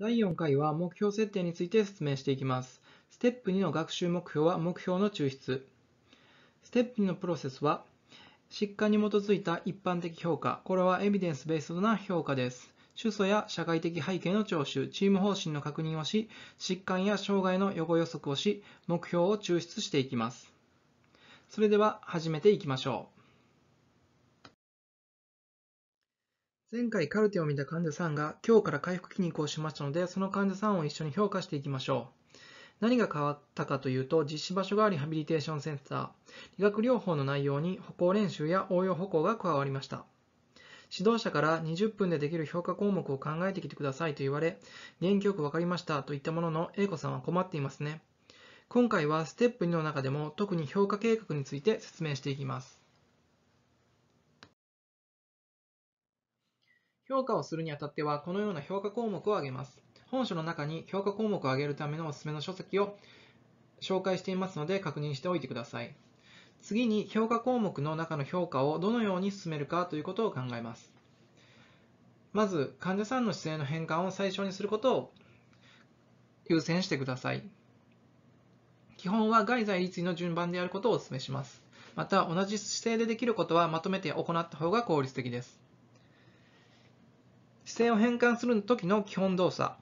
第4回は目標設定について説明していきます。ステップ2の学習目標は目標の抽出。ステップ2のプロセスは、疾患に基づいた一般的評価、これはエビデンスベースな評価です。主訴や社会的背景の聴取、チーム方針の確認をし、疾患や障害の予後予測をし、目標を抽出していきます。それでは始めていきましょう。前回カルテを見た患者さんが今日から回復期に移行しましたので、その患者さんを一緒に評価していきましょう。何が変わったかというと、実施場所がリハビリテーションセンター、理学療法の内容に歩行練習や応用歩行が加わりました。指導者から20分でできる評価項目を考えてきてくださいと言われ、元気よくわかりましたと言ったものの、A 子さんは困っていますね。今回はステップ2の中でも特に評価計画について説明していきます。評価をするにあたっては、このような評価項目を挙げます。本書の中に評価項目を挙げるためのおすすめの書籍を紹介していますので確認しておいてください。次に評価項目の中の評価をどのように進めるかということを考えます。まず、患者さんの姿勢の変換を最小にすることを優先してください。基本は外在立位の順番でやることをお勧めします。また、同じ姿勢でできることはまとめて行った方が効率的です。視線を変換する時の基本動作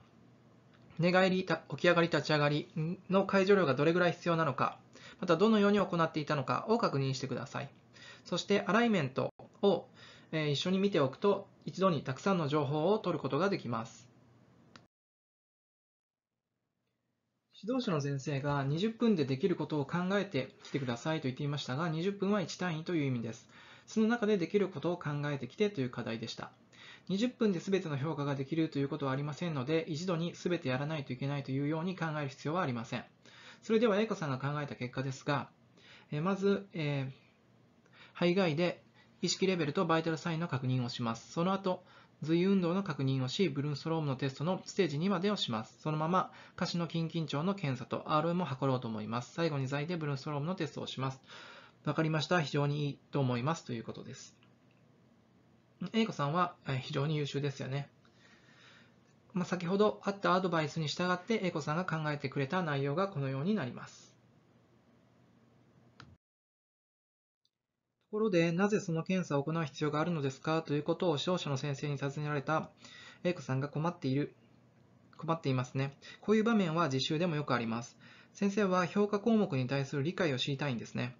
寝返り、起き上がり、立ち上がりの解除量がどれぐらい必要なのか、またどのように行っていたのかを確認してください。そしてアライメントを一緒に見ておくと、一度にたくさんの情報を取ることができます。指導者の先生が20分でできることを考えてきてくださいと言っていましたが、20分は1単位という意味です。その中でできることを考えてきてという課題でした。20分で全ての評価ができるということはありませんので、一度に全てやらないといけないというように考える必要はありません。それでは A 子さんが考えた結果ですが、えまず、えー、肺外で意識レベルとバイタルサインの確認をします。その後、随運動の確認をし、ブルンストロームのテストのステージ2までをします。そのまま、下肢の筋緊張の検査と RM を図ろうと思います。最後に剤でブルンストロームのテストをします。わかりました。非常にいいと思います。ということです。A 子さんは非常に優秀ですよね。まあ、先ほどあったアドバイスに従って A 子さんが考えてくれた内容がこのようになります。ところで、なぜその検査を行う必要があるのですかということを商社の先生に尋ねられた A 子さんが困っている、困っていますね。こういう場面は実習でもよくあります。先生は評価項目に対する理解を知りたいんですね。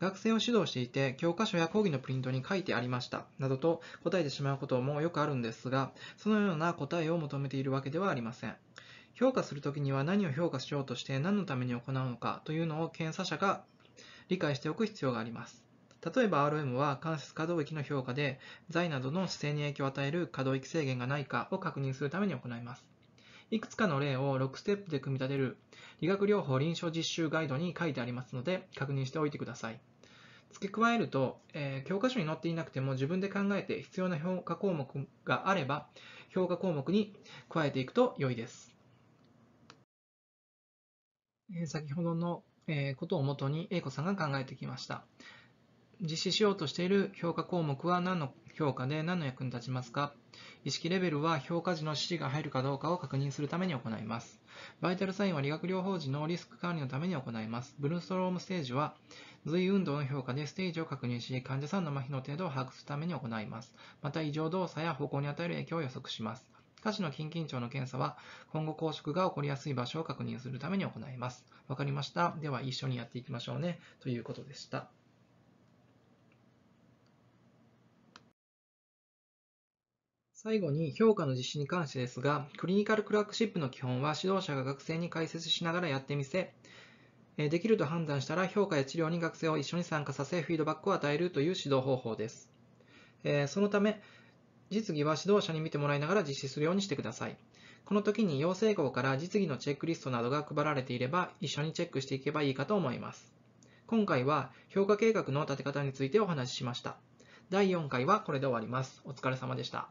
学生を指導していて、教科書や講義のプリントに書いてありました。などと答えてしまうこともよくあるんですが、そのような答えを求めているわけではありません。評価するときには何を評価しようとして何のために行うのかというのを検査者が理解しておく必要があります。例えば RM は関節可動域の評価で、材などの姿勢に影響を与える可動域制限がないかを確認するために行います。いくつかの例を6ステップで組み立てる理学療法臨床実習ガイドに書いてありますので確認しておいてください。付け加えると、えー、教科書に載っていなくても自分で考えて必要な評価項目があれば評価項目に加えていくと良いです。えー、先ほどの、えー、ことをもとに A 子さんが考えてきました。実施しようとしている評価項目は何の評価で何の役に立ちますか意識レベルは評価時の指示が入るかどうかを確認するために行います。バイタルサインは理学療法時のリスク管理のために行います。ブルーストロームステージは随運動の評価でステージを確認し、患者さんの麻痺の程度を把握するために行います。また異常動作や方向に与える影響を予測します。下肢の筋緊張の検査は今後拘縮が起こりやすい場所を確認するために行います。わかりました。では一緒にやっていきましょうね。ということでした。最後に評価の実施に関してですが、クリニカルクラークシップの基本は指導者が学生に解説しながらやってみせ、できると判断したら評価や治療に学生を一緒に参加させ、フィードバックを与えるという指導方法です。そのため、実技は指導者に見てもらいながら実施するようにしてください。この時に要請校から実技のチェックリストなどが配られていれば一緒にチェックしていけばいいかと思います。今回は評価計画の立て方についてお話ししました。第4回はこれで終わります。お疲れ様でした。